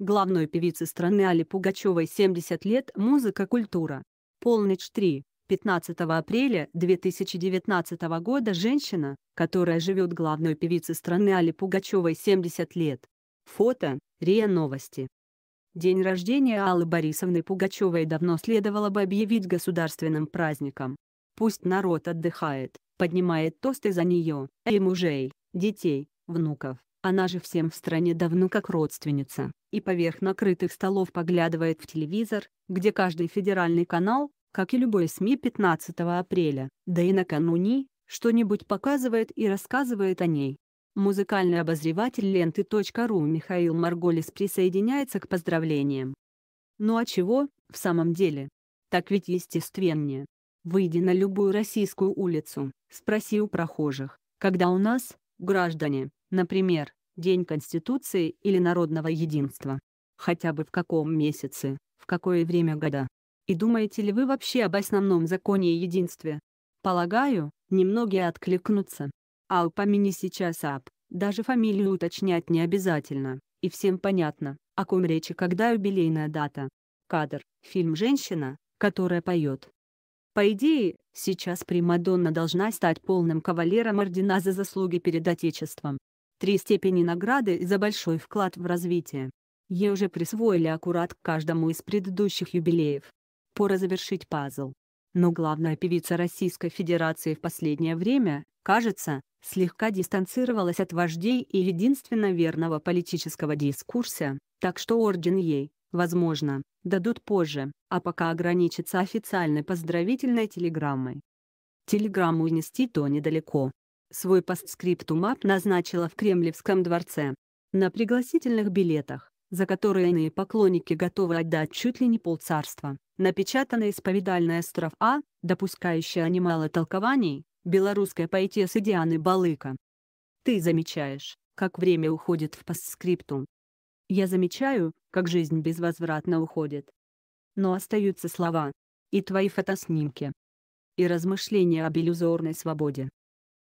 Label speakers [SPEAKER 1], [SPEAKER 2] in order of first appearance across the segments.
[SPEAKER 1] Главной певицы страны Али Пугачевой 70 лет «Музыка. Культура». Полночь 3. 15 апреля 2019 года женщина, которая живет главной певице страны Али Пугачевой 70 лет. Фото. РИА Новости. День рождения Аллы Борисовны Пугачевой давно следовало бы объявить государственным праздником. Пусть народ отдыхает, поднимает тосты за нее, и мужей, детей, внуков. Она же всем в стране давно как родственница, и поверх накрытых столов поглядывает в телевизор, где каждый федеральный канал, как и любой СМИ 15 апреля, да и накануне, что-нибудь показывает и рассказывает о ней. Музыкальный обозреватель ленты.ру Михаил Марголис присоединяется к поздравлениям. Ну а чего, в самом деле? Так ведь естественнее. Выйди на любую российскую улицу, спроси у прохожих, когда у нас, граждане, Например, День Конституции или Народного единства. Хотя бы в каком месяце, в какое время года. И думаете ли вы вообще об основном законе и единстве? Полагаю, немногие откликнутся. А упомяни сейчас об, даже фамилию уточнять не обязательно, и всем понятно, о ком речи когда юбилейная дата. Кадр, фильм «Женщина», которая поет. По идее, сейчас Примадонна должна стать полным кавалером ордена за заслуги перед Отечеством три степени награды за большой вклад в развитие. Ей уже присвоили аккурат к каждому из предыдущих юбилеев. Пора завершить пазл. Но главная певица Российской Федерации в последнее время, кажется, слегка дистанцировалась от вождей и единственно верного политического дискурса, так что орден ей, возможно, дадут позже, а пока ограничится официальной поздравительной телеграммой. Телеграмму унести то недалеко, Свой постскриптум Ап назначила в Кремлевском дворце. На пригласительных билетах, за которые иные поклонники готовы отдать чуть ли не полцарства, напечатана исповедальная строфа, допускающая немало толкований, белорусская поэтесса Дианы Балыка. Ты замечаешь, как время уходит в постскриптум. Я замечаю, как жизнь безвозвратно уходит. Но остаются слова. И твои фотоснимки. И размышления об иллюзорной свободе.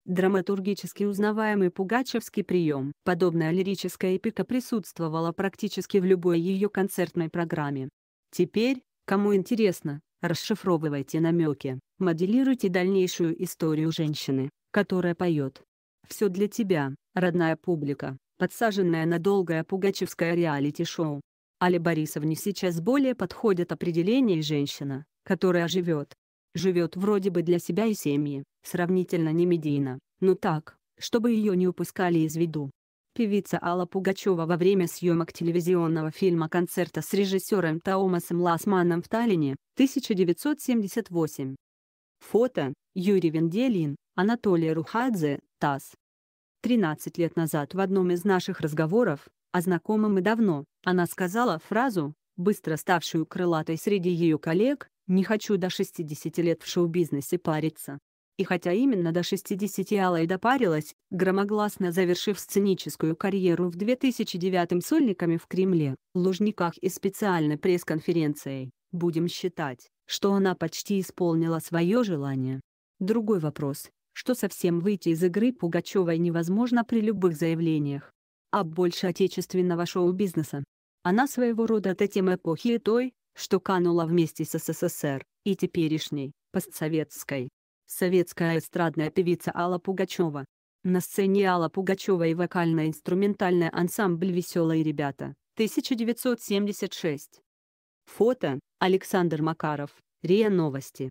[SPEAKER 1] Драматургически узнаваемый пугачевский прием. Подобная лирическая эпика присутствовала практически в любой ее концертной программе. Теперь, кому интересно, расшифровывайте намеки, моделируйте дальнейшую историю женщины, которая поет. Все для тебя, родная публика, подсаженная на долгое пугачевское реалити-шоу. Али Борисовне сейчас более подходит определение «женщина», которая живет, Живет вроде бы для себя и семьи, сравнительно не медийно, но ну так, чтобы ее не упускали из виду. Певица Алла Пугачева во время съемок телевизионного фильма-концерта с режиссером Таомасом Ласманом в Таллине, 1978. Фото Юрий Венделин, Анатолий Рухадзе, ТАСС. 13 лет назад в одном из наших разговоров, а знакомы мы давно, она сказала фразу, быстро ставшую крылатой среди ее коллег, не хочу до 60 лет в шоу-бизнесе париться. И хотя именно до 60 Алайда парилась, громогласно завершив сценическую карьеру в 2009 сольниками в Кремле, Лужниках и специальной пресс-конференцией, будем считать, что она почти исполнила свое желание. Другой вопрос, что совсем выйти из игры Пугачевой невозможно при любых заявлениях. А больше отечественного шоу-бизнеса. Она своего рода тем эпохи и той, что канула вместе с СССР и теперешней, постсоветской. Советская эстрадная певица Алла Пугачева. На сцене Алла Пугачева и вокально-инструментальный ансамбль «Веселые ребята» 1976. Фото Александр Макаров, РИА Новости.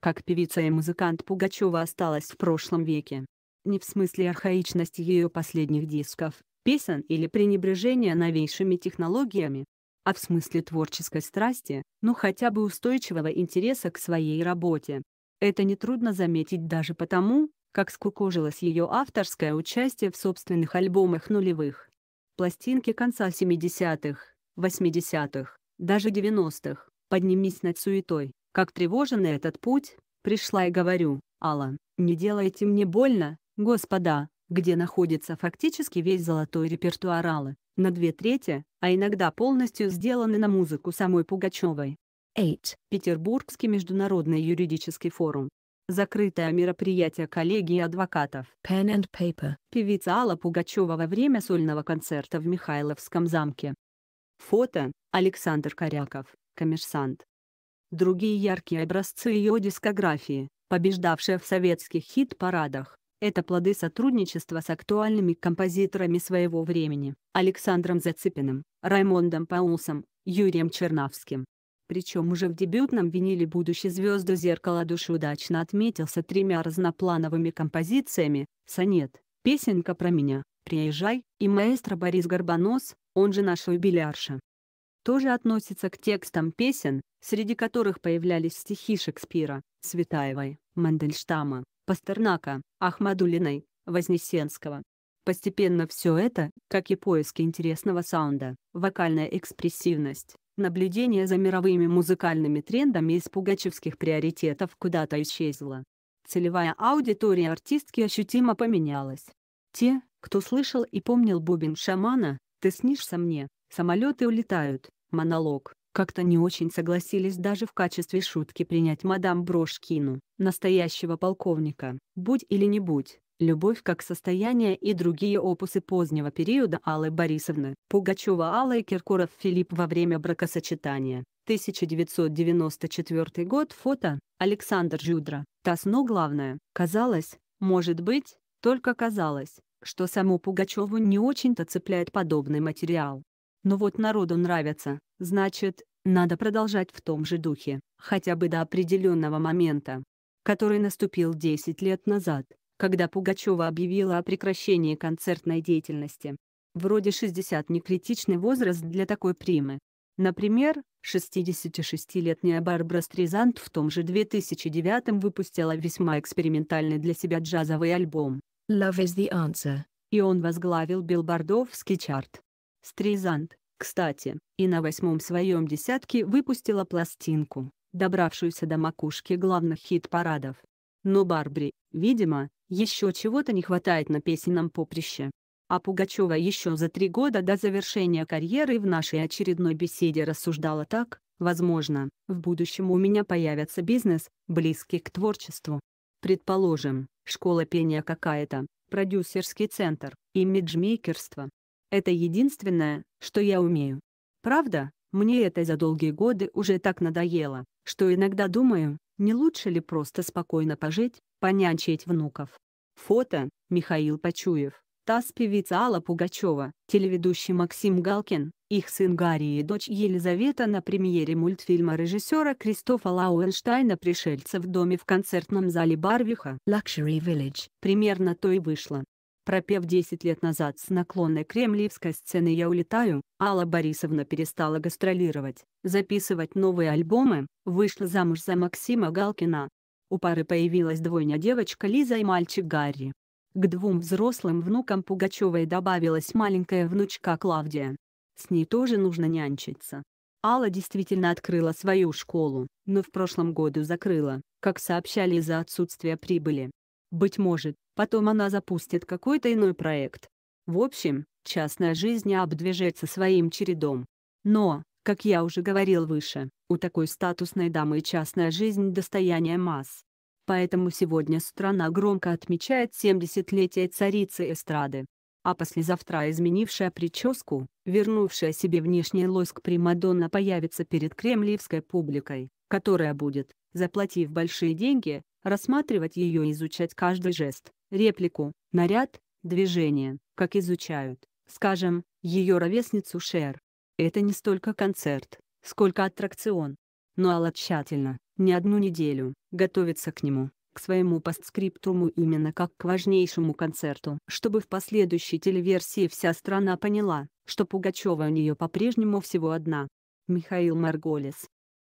[SPEAKER 1] Как певица и музыкант Пугачева осталась в прошлом веке. Не в смысле архаичности ее последних дисков, песен или пренебрежения новейшими технологиями, а в смысле творческой страсти, ну хотя бы устойчивого интереса к своей работе. Это нетрудно заметить даже потому, как скукожилось ее авторское участие в собственных альбомах нулевых. Пластинки конца 70-х, 80-х, даже 90-х, поднимись над суетой, как тревожен этот путь, пришла и говорю, Алла, не делайте мне больно, господа, где находится фактически весь золотой репертуар Аллы, на две трети, а иногда полностью сделаны на музыку самой Пугачевой. 8. Петербургский международный юридический форум. Закрытое мероприятие коллегии адвокатов. Pen and paper. Певица Алла Пугачева во время сольного концерта в Михайловском замке. Фото. Александр Коряков, коммерсант. Другие яркие образцы ее дискографии, побеждавшая в советских хит-парадах, это плоды сотрудничества с актуальными композиторами своего времени – Александром Зацепиным, Раймондом Паулсом, Юрием Чернавским. Причем уже в дебютном виниле будущей звезды «Зеркало души» удачно отметился тремя разноплановыми композициями «Сонет», «Песенка про меня», «Приезжай» и маэстро Борис Горбанос, он же наш юбилярша. Тоже относится к текстам песен, среди которых появлялись стихи Шекспира, Светаевой, Мандельштама, Пастернака, Ахмадулиной, Вознесенского. Постепенно все это, как и поиски интересного саунда, вокальная экспрессивность, наблюдение за мировыми музыкальными трендами из пугачевских приоритетов куда-то исчезло. Целевая аудитория артистки ощутимо поменялась. Те, кто слышал и помнил бубен шамана «Ты снишься мне», «Самолеты улетают», монолог, как-то не очень согласились даже в качестве шутки принять мадам Брошкину, настоящего полковника, будь или не будь. «Любовь как состояние» и другие опусы позднего периода Аллы Борисовны, Пугачева Алла и Киркоров Филипп во время бракосочетания. 1994 год фото, Александр Жюдра. Тосно главное, казалось, может быть, только казалось, что саму Пугачеву не очень-то цепляет подобный материал. Но вот народу нравится, Значит, надо продолжать в том же духе, хотя бы до определенного момента, который наступил 10 лет назад, когда Пугачева объявила о прекращении концертной деятельности. Вроде 60 не критичный возраст для такой примы. Например, 66-летняя Барбара Стризант в том же 2009 выпустила весьма экспериментальный для себя джазовый альбом «Love is the answer», и он возглавил билбордовский чарт. Стризант, кстати, и на восьмом своем десятке выпустила пластинку, добравшуюся до макушки главных хит-парадов. Но Барбри, видимо, еще чего-то не хватает на песенном поприще. А Пугачева еще за три года до завершения карьеры в нашей очередной беседе рассуждала так, возможно, в будущем у меня появится бизнес, близкий к творчеству. Предположим, школа пения какая-то, продюсерский центр, имиджмейкерство, это единственное, что я умею. Правда, мне это за долгие годы уже так надоело, что иногда думаю, не лучше ли просто спокойно пожить, понянчить внуков. Фото, Михаил Почуев, ТАСС певица Алла Пугачева, телеведущий Максим Галкин, их сын Гарри и дочь Елизавета на премьере мультфильма режиссера Кристофа Лауэнштайна «Пришельцы в доме» в концертном зале Барвиха «Luxury Village». Примерно то и вышло. Пропев 10 лет назад с наклонной кремлевской сцены «Я улетаю», Алла Борисовна перестала гастролировать, записывать новые альбомы, вышла замуж за Максима Галкина. У пары появилась двойня девочка Лиза и мальчик Гарри. К двум взрослым внукам Пугачевой добавилась маленькая внучка Клавдия. С ней тоже нужно нянчиться. Алла действительно открыла свою школу, но в прошлом году закрыла, как сообщали из-за отсутствия прибыли. Быть может, Потом она запустит какой-то иной проект. В общем, частная жизнь обдвижется своим чередом. Но, как я уже говорил выше, у такой статусной дамы частная жизнь – достояние масс. Поэтому сегодня страна громко отмечает 70-летие царицы эстрады. А послезавтра изменившая прическу, вернувшая себе внешний лоск Примадонна появится перед кремлевской публикой, которая будет, заплатив большие деньги, рассматривать ее и изучать каждый жест реплику, наряд, движение, как изучают, скажем, ее ровесницу Шер. Это не столько концерт, сколько аттракцион. Но ну, Алла тщательно, не одну неделю, готовится к нему, к своему постскриптуму именно как к важнейшему концерту, чтобы в последующей телеверсии вся страна поняла, что Пугачева у нее по-прежнему всего одна. Михаил Марголес